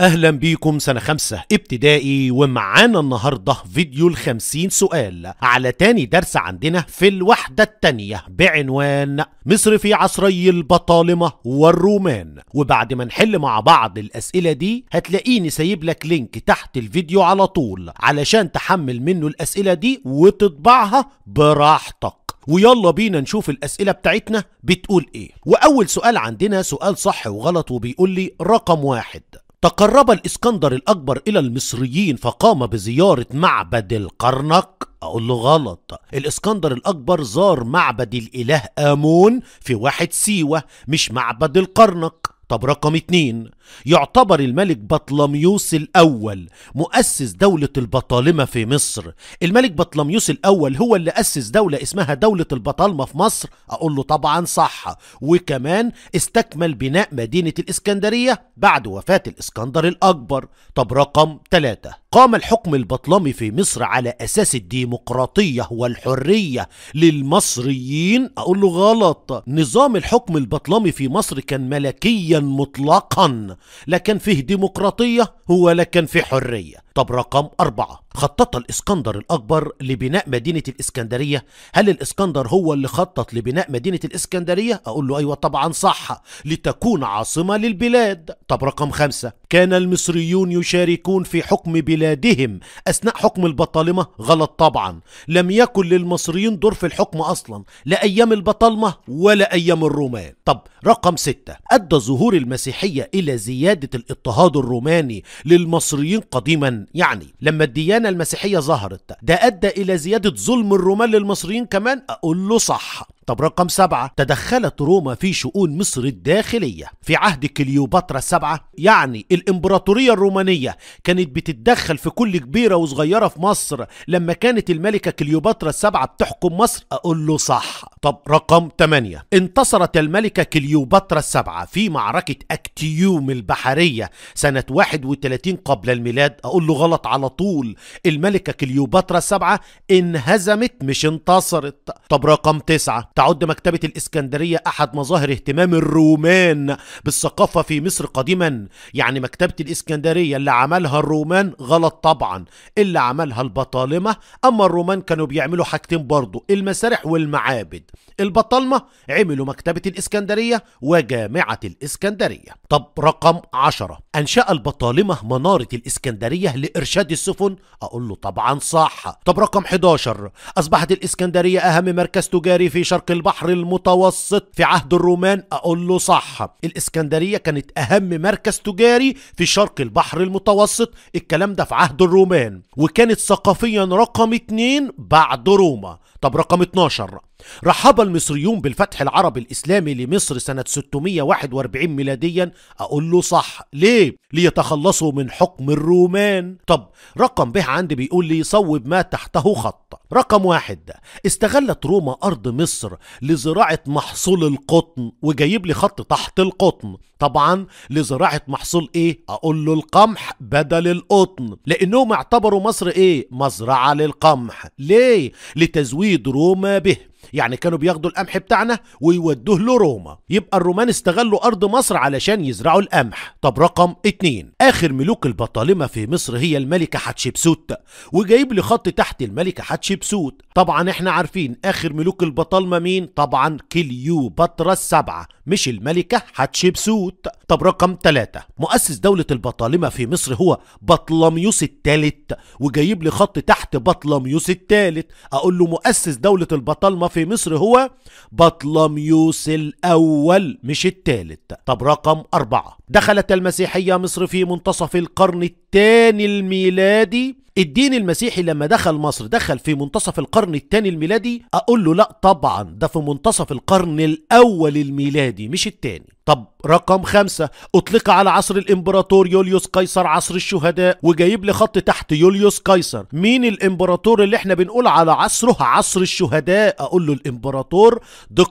اهلا بيكم سنة خمسة ابتدائي ومعانا النهاردة فيديو الخمسين سؤال على تاني درس عندنا في الوحدة التانية بعنوان مصر في عصري البطالمة والرومان وبعد ما نحل مع بعض الاسئلة دي هتلاقيني سايب لك لينك تحت الفيديو على طول علشان تحمل منه الاسئلة دي وتطبعها براحتك ويلا بينا نشوف الأسئلة بتاعتنا بتقول إيه وأول سؤال عندنا سؤال صح وغلط وبيقول لي رقم واحد تقرب الإسكندر الأكبر إلى المصريين فقام بزيارة معبد القرنك أقول له غلط الإسكندر الأكبر زار معبد الإله آمون في واحد سيوة مش معبد القرنك طب رقم اتنين يعتبر الملك بطلميوس الأول مؤسس دولة البطالمة في مصر الملك بطلميوس الأول هو اللي أسس دولة اسمها دولة البطالمة في مصر أقول له طبعا صح وكمان استكمل بناء مدينة الإسكندرية بعد وفاة الإسكندر الأكبر طب رقم تلاتة قام الحكم البطلمي في مصر على أساس الديمقراطية والحرية للمصريين أقول له غلط نظام الحكم البطلمي في مصر كان ملكيا مطلقا لا كان فيه ديمقراطية ولا كان فيه حرية طب رقم أربعة خطط الإسكندر الأكبر لبناء مدينة الإسكندرية هل الإسكندر هو اللي خطط لبناء مدينة الإسكندرية؟ أقول له أيوة طبعا صح لتكون عاصمة للبلاد طب رقم خمسة كان المصريون يشاركون في حكم بلادهم أثناء حكم البطالمة غلط طبعا لم يكن للمصريين دور في الحكم أصلا لا أيام البطالمة ولا أيام الرومان طب رقم ستة أدى ظهور المسيحية إلى زيادة الاضطهاد الروماني للمصريين قديما يعني لما الديانة المسيحية ظهرت ده أدى إلى زيادة ظلم الرومان للمصريين كمان أقول له صح طب رقم سبعة تدخلت روما في شؤون مصر الداخلية في عهد كليوباترا السبعة يعني الإمبراطورية الرومانية كانت بتتدخل في كل كبيرة وصغيرة في مصر لما كانت الملكة كليوباترا السبعة بتحكم مصر أقول له صح طب رقم ثمانية انتصرت الملكة كليوباترا السبعة في معركة أكتيوم البحرية سنة 31 قبل الميلاد أقول له غلط على طول الملكة كليوباترا السبعة انهزمت مش انتصرت طب رقم تسعة تعد مكتبة الإسكندرية أحد مظاهر اهتمام الرومان بالثقافة في مصر قديما يعني مكتبة الإسكندرية اللي عملها الرومان غلط طبعا اللي عملها البطالمة أما الرومان كانوا بيعملوا حاجتين برضو المسارح والمعابد البطالمة عملوا مكتبة الإسكندرية وجامعة الإسكندرية طب رقم عشرة أنشأ البطالمة منارة الإسكندرية لإرشاد السفن أقول له طبعا صح طب رقم 11 أصبحت الإسكندرية أهم مركز تجاري في شرق شرق البحر المتوسط في عهد الرومان أقول له صح الإسكندرية كانت أهم مركز تجاري في شرق البحر المتوسط الكلام ده في عهد الرومان وكانت ثقافيا رقم اتنين بعد روما طب رقم 12 رحب المصريون بالفتح العربي الإسلامي لمصر سنة 641 ميلاديا أقول له صح ليه؟ ليتخلصوا من حكم الرومان طب رقم به عندي بيقول لي صوب ما تحته خط رقم واحد استغلت روما أرض مصر لزراعة محصول القطن وجايب لي خط تحت القطن طبعا لزراعة محصول ايه اقول له القمح بدل القطن لانهم اعتبروا مصر ايه مزرعة للقمح ليه لتزويد روما به يعني كانوا بياخدوا القمح بتاعنا ويودوه لروما يبقى الرومان استغلوا أرض مصر علشان يزرعوا القمح طب رقم اتنين آخر ملوك البطالمة في مصر هي الملكة حتشبسوت وجايب لي خط تحت الملكة حتشبسوت طبعا احنا عارفين آخر ملوك البطالمة مين طبعا كليوباترا السبعة مش الملكة حتشبسوت طب رقم ثلاثة مؤسس دولة البطالمة في مصر هو بطلميوس الثالث وجايب لي خط تحت بطلميوس الثالث أقول له مؤسس دولة البطالمة في مصر هو بطلميوس الأول مش الثالث طب رقم أربعة دخلت المسيحية مصر في منتصف القرن الثاني الميلادي الدين المسيحي لما دخل مصر دخل في منتصف القرن الثاني الميلادي اقول له لا طبعا ده في منتصف القرن الاول الميلادي مش الثاني طب رقم خمسة أطلق على عصر الإمبراطور يوليوس قيصر عصر الشهداء وجايب لي خط تحت يوليوس قيصر مين الإمبراطور اللي احنا بنقول على عصره عصر الشهداء أقول له الإمبراطور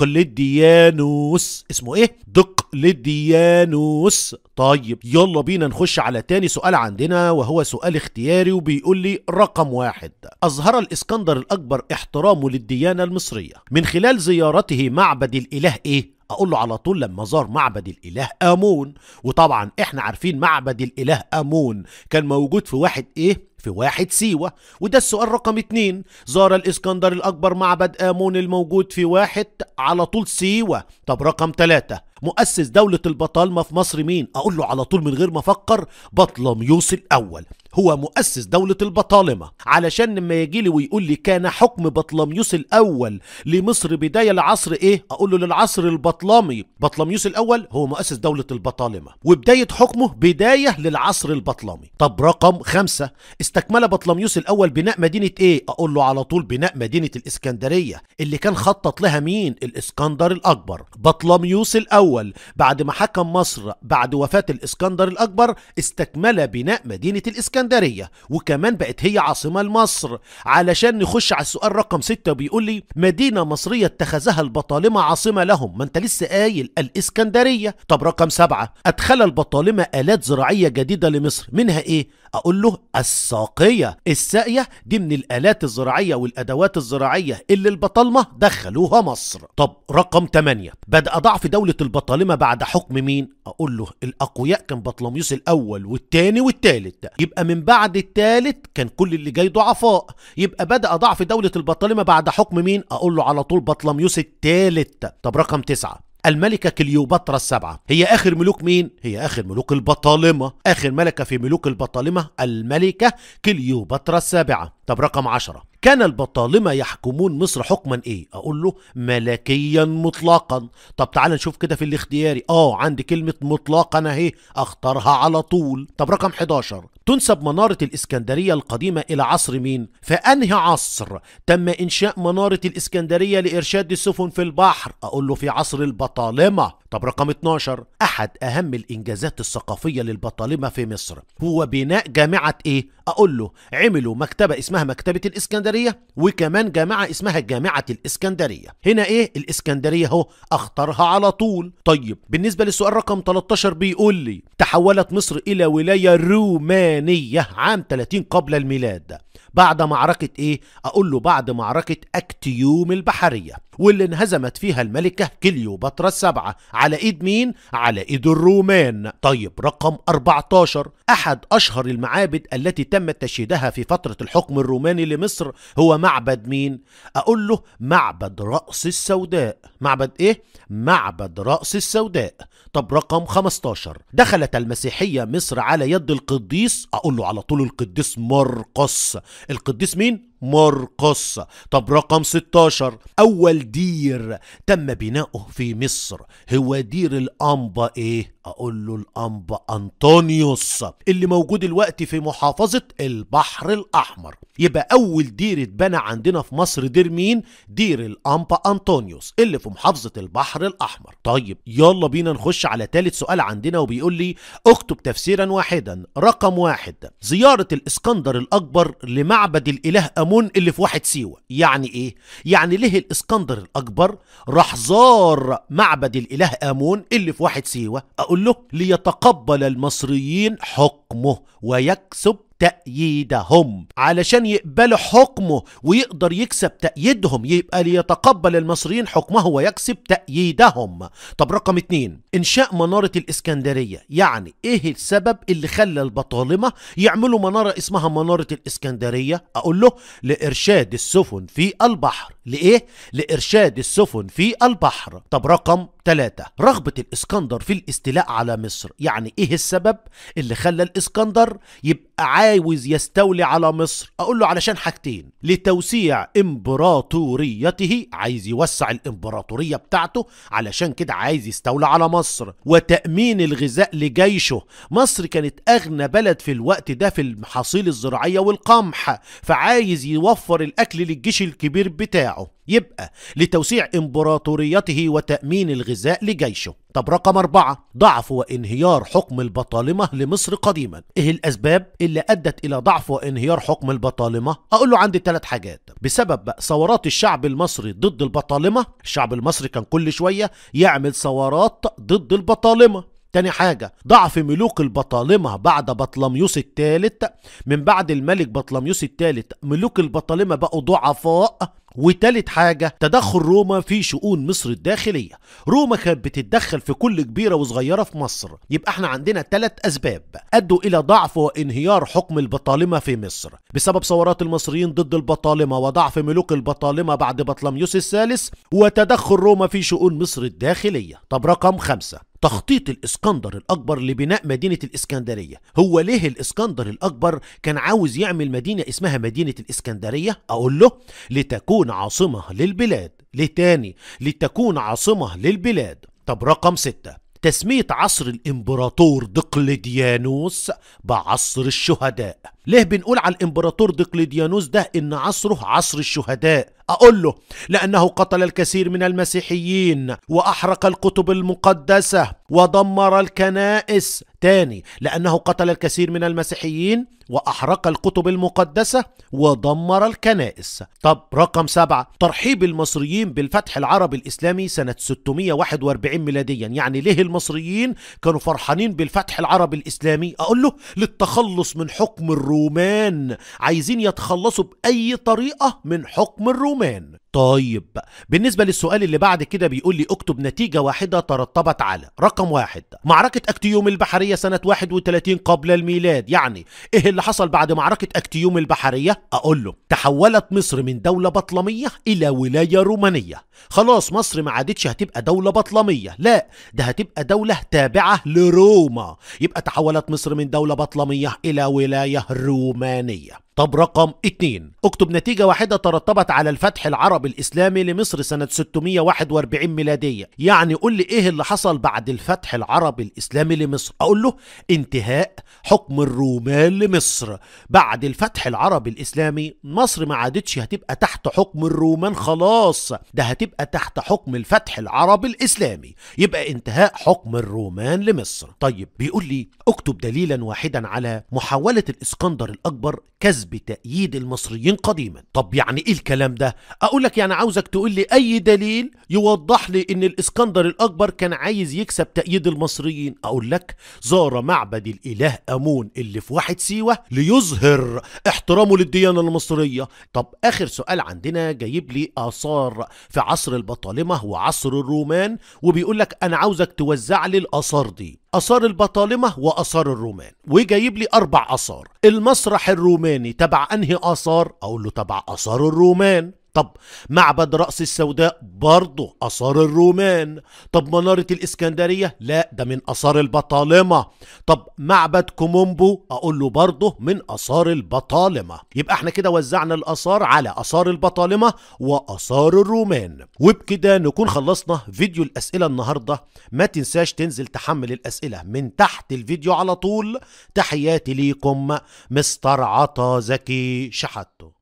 الديانوس اسمه إيه؟ دق للديانوس طيب يلا بينا نخش على تاني سؤال عندنا وهو سؤال اختياري وبيقول لي رقم واحد أظهر الإسكندر الأكبر احترامه للديانة المصرية من خلال زيارته معبد الإله إيه؟ اقول له على طول لما زار معبد الاله امون وطبعا احنا عارفين معبد الاله امون كان موجود في واحد ايه في واحد سيوة وده السؤال رقم اتنين زار الإسكندر الأكبر معبد آمون الموجود في واحد على طول سيوة طب رقم تلاتة مؤسس دولة البطالمة في مصر مين أقول له على طول من غير ما أفكر بطلميوس الأول هو مؤسس دولة البطالمة علشان لما يجي لي ويقول لي كان حكم بطلميوس الأول لمصر بداية لعصر إيه؟ أقول له للعصر البطلمي بطلميوس الأول هو مؤسس دولة البطالمة وبداية حكمه بداية للعصر البطلمي طب رقم خمسة استكمل بطلميوس الأول بناء مدينة إيه؟ أقول له على طول بناء مدينة الإسكندرية اللي كان خطط لها مين؟ الإسكندر الأكبر بطلميوس الأول بعد ما حكم مصر بعد وفاة الإسكندر الأكبر استكمل بناء مدينة الإسكندرية الاسكندرية وكمان بقت هي عاصمة لمصر علشان نخش على السؤال رقم 6 بيقول لي مدينة مصرية اتخذها البطالمة عاصمة لهم ما انت لسه قايل الاسكندرية طب رقم 7 ادخل البطالمة آلات زراعية جديدة لمصر منها ايه اقول له الساقية الساقية دي من الآلات الزراعية والأدوات الزراعية اللي البطالمة دخلوها مصر طب رقم 8 بدأ ضعف دولة البطالمة بعد حكم مين اقول له الأقوياء كان بطلميوس الأول والثاني والثالث يبقى من بعد الثالث كان كل اللي جاي ضعفاء يبقى بدأ ضعف دولة البطالمة بعد حكم مين أقول له على طول بطلميوس الثالث طب رقم تسعة الملكة كليوباترا السبعة هي آخر ملوك مين؟ هي آخر ملوك البطالمة آخر ملكة في ملوك البطالمة الملكة كليوباترا السابعة طب رقم عشرة كان البطالمة يحكمون مصر حكما ايه اقول له ملكيا مطلقا طب تعال نشوف كده في الاختياري اه عندي كلمة مطلقا اهي اختارها على طول طب رقم 11 تنسب منارة الاسكندرية القديمة الى عصر مين فانهي عصر تم انشاء منارة الاسكندرية لارشاد السفن في البحر اقول له في عصر البطالمة طب رقم 12 احد اهم الانجازات الثقافية للبطالمة في مصر هو بناء جامعة ايه اقول له عملوا مكتبة اسمها مكتبة الاسكندرية الاسكندريه وكمان جامعه اسمها جامعه الاسكندريه هنا ايه الاسكندريه اهو أخطرها على طول طيب بالنسبه للسؤال رقم 13 بيقول لي تحولت مصر الى ولايه رومانيه عام 30 قبل الميلاد بعد معركة إيه؟ أقول له بعد معركة أكتيوم البحرية واللي انهزمت فيها الملكة كليوباترا السبعة على إيد مين؟ على إيد الرومان طيب رقم 14 أحد أشهر المعابد التي تم تشييدها في فترة الحكم الروماني لمصر هو معبد مين؟ أقول له معبد رأس السوداء معبد إيه؟ معبد رأس السوداء طب رقم 15 دخلت المسيحية مصر على يد القديس أقول له على طول القديس مرقس القديس مين مرقص طب رقم 16 أول دير تم بناؤه في مصر هو دير الأنبا إيه؟ أقول له الأنبا أنطونيوس اللي موجود الوقت في محافظة البحر الأحمر يبقى أول دير اتبنى عندنا في مصر دير مين؟ دير الأنبا أنطونيوس اللي في محافظة البحر الأحمر طيب يلا بينا نخش على ثالث سؤال عندنا وبيقول لي اكتب تفسيرا واحدا رقم واحد زيارة الإسكندر الأكبر لمعبد الإله أمون حمون اللي في واحد سيوة يعني ايه؟ يعني ليه الاسكندر الاكبر راح زار معبد الاله امون اللي في واحد سيوة اقول له ليتقبل المصريين حق حكمه ويكسب تأييدهم علشان يقبلوا حكمه ويقدر يكسب تأييدهم يبقى ليتقبل المصريين حكمه ويكسب تأييدهم طب رقم اتنين إنشاء منارة الإسكندرية يعني إيه السبب اللي خلى البطالمة يعملوا منارة اسمها منارة الإسكندرية أقول له لإرشاد السفن في البحر لإيه؟ لإرشاد السفن في البحر طب رقم 3 رغبة الإسكندر في الاستيلاء على مصر يعني إيه السبب اللي خلى الإسكندر يبقى عاوز يستولي على مصر أقول له علشان حاجتين لتوسيع إمبراطوريته عايز يوسع الإمبراطورية بتاعته علشان كده عايز يستولى على مصر وتأمين الغذاء لجيشه مصر كانت أغنى بلد في الوقت ده في المحاصيل الزراعية والقمح فعايز يوفر الأكل للجيش الكبير بتاعه بتاعه يبقى لتوسيع إمبراطوريته وتأمين الغذاء لجيشه طب رقم أربعة ضعف وانهيار حكم البطالمة لمصر قديما إيه الأسباب اللي أدت إلى ضعف وانهيار حكم البطالمة أقول له عندي ثلاث حاجات بسبب ثورات الشعب المصري ضد البطالمة الشعب المصري كان كل شوية يعمل ثورات ضد البطالمة تاني حاجة ضعف ملوك البطالمة بعد بطلميوس الثالث من بعد الملك بطلميوس الثالث ملوك البطالمة بقوا ضعفاء وتالت حاجة تدخل روما في شؤون مصر الداخلية روما كانت بتتدخل في كل كبيرة وصغيرة في مصر يبقى احنا عندنا تلات أسباب أدوا إلى ضعف وانهيار حكم البطالمة في مصر بسبب ثورات المصريين ضد البطالمة وضعف ملوك البطالمة بعد بطلميوس الثالث وتدخل روما في شؤون مصر الداخلية طب رقم خمسة تخطيط الاسكندر الاكبر لبناء مدينه الاسكندريه هو ليه الاسكندر الاكبر كان عاوز يعمل مدينه اسمها مدينه الاسكندريه اقول له لتكون عاصمه للبلاد لتاني لتكون عاصمه للبلاد طب رقم ستة تسمية عصر الإمبراطور دقلديانوس بعصر الشهداء ليه بنقول على الامبراطور دقلديانوس ده ان عصره عصر الشهداء اقول له لانه قتل الكثير من المسيحيين واحرق الكتب المقدسه ودمر الكنائس تاني لانه قتل الكثير من المسيحيين واحرق الكتب المقدسه ودمر الكنائس طب رقم سبعة ترحيب المصريين بالفتح العربي الاسلامي سنه 641 ميلاديا يعني ليه المصريين كانوا فرحانين بالفتح العربي الاسلامي اقول له للتخلص من حكم الروم الرومان عايزين يتخلصوا بأي طريقة من حكم الرومان طيب بالنسبة للسؤال اللي بعد كده بيقول لي اكتب نتيجة واحدة ترتبت على رقم واحد معركة اكتيوم البحرية سنة 31 قبل الميلاد يعني ايه اللي حصل بعد معركة اكتيوم البحرية اقول له تحولت مصر من دولة بطلمية الى ولاية رومانية خلاص مصر ما عادتش هتبقى دولة بطلمية لا ده هتبقى دولة تابعة لروما يبقى تحولت مصر من دولة بطلمية الى ولاية رومانية طب رقم 2 اكتب نتيجة واحدة ترتبت على الفتح العربي الإسلامي لمصر سنة 641 ميلادية يعني قول لي إيه اللي حصل بعد الفتح العربي الإسلامي لمصر أقول له انتهاء حكم الرومان لمصر بعد الفتح العربي الإسلامي مصر ما عادتش هتبقى تحت حكم الرومان خلاص ده هتبقى تحت حكم الفتح العربي الإسلامي يبقى انتهاء حكم الرومان لمصر طيب بيقول لي اكتب دليلا واحدا على محاولة الإسكندر الأكبر كسب بتأييد المصريين قديما طب يعني ايه الكلام ده اقول لك يعني عاوزك تقول لي اي دليل يوضح لي ان الاسكندر الاكبر كان عايز يكسب تأييد المصريين اقول لك زار معبد الاله امون اللي في واحد سيوة ليظهر احترامه للديانة المصرية طب اخر سؤال عندنا جايب لي اثار في عصر البطالمة وعصر الرومان وبيقول لك انا عاوزك توزع لي الاثار دي آثار البطالمة وآثار الرومان وجايب لي أربع آثار المسرح الروماني تبع أنهي آثار أقول له تبع آثار الرومان طب معبد رأس السوداء برضه آثار الرومان طب منارة الإسكندرية لا ده من آثار البطالمة طب معبد كومومبو أقول له برضه من آثار البطالمة يبقى احنا كده وزعنا الآثار على آثار البطالمة وآثار الرومان وبكده نكون خلصنا فيديو الأسئلة النهاردة ما تنساش تنزل تحمل الأسئلة من تحت الفيديو على طول تحياتي ليكم مستر عطا زكي شحاته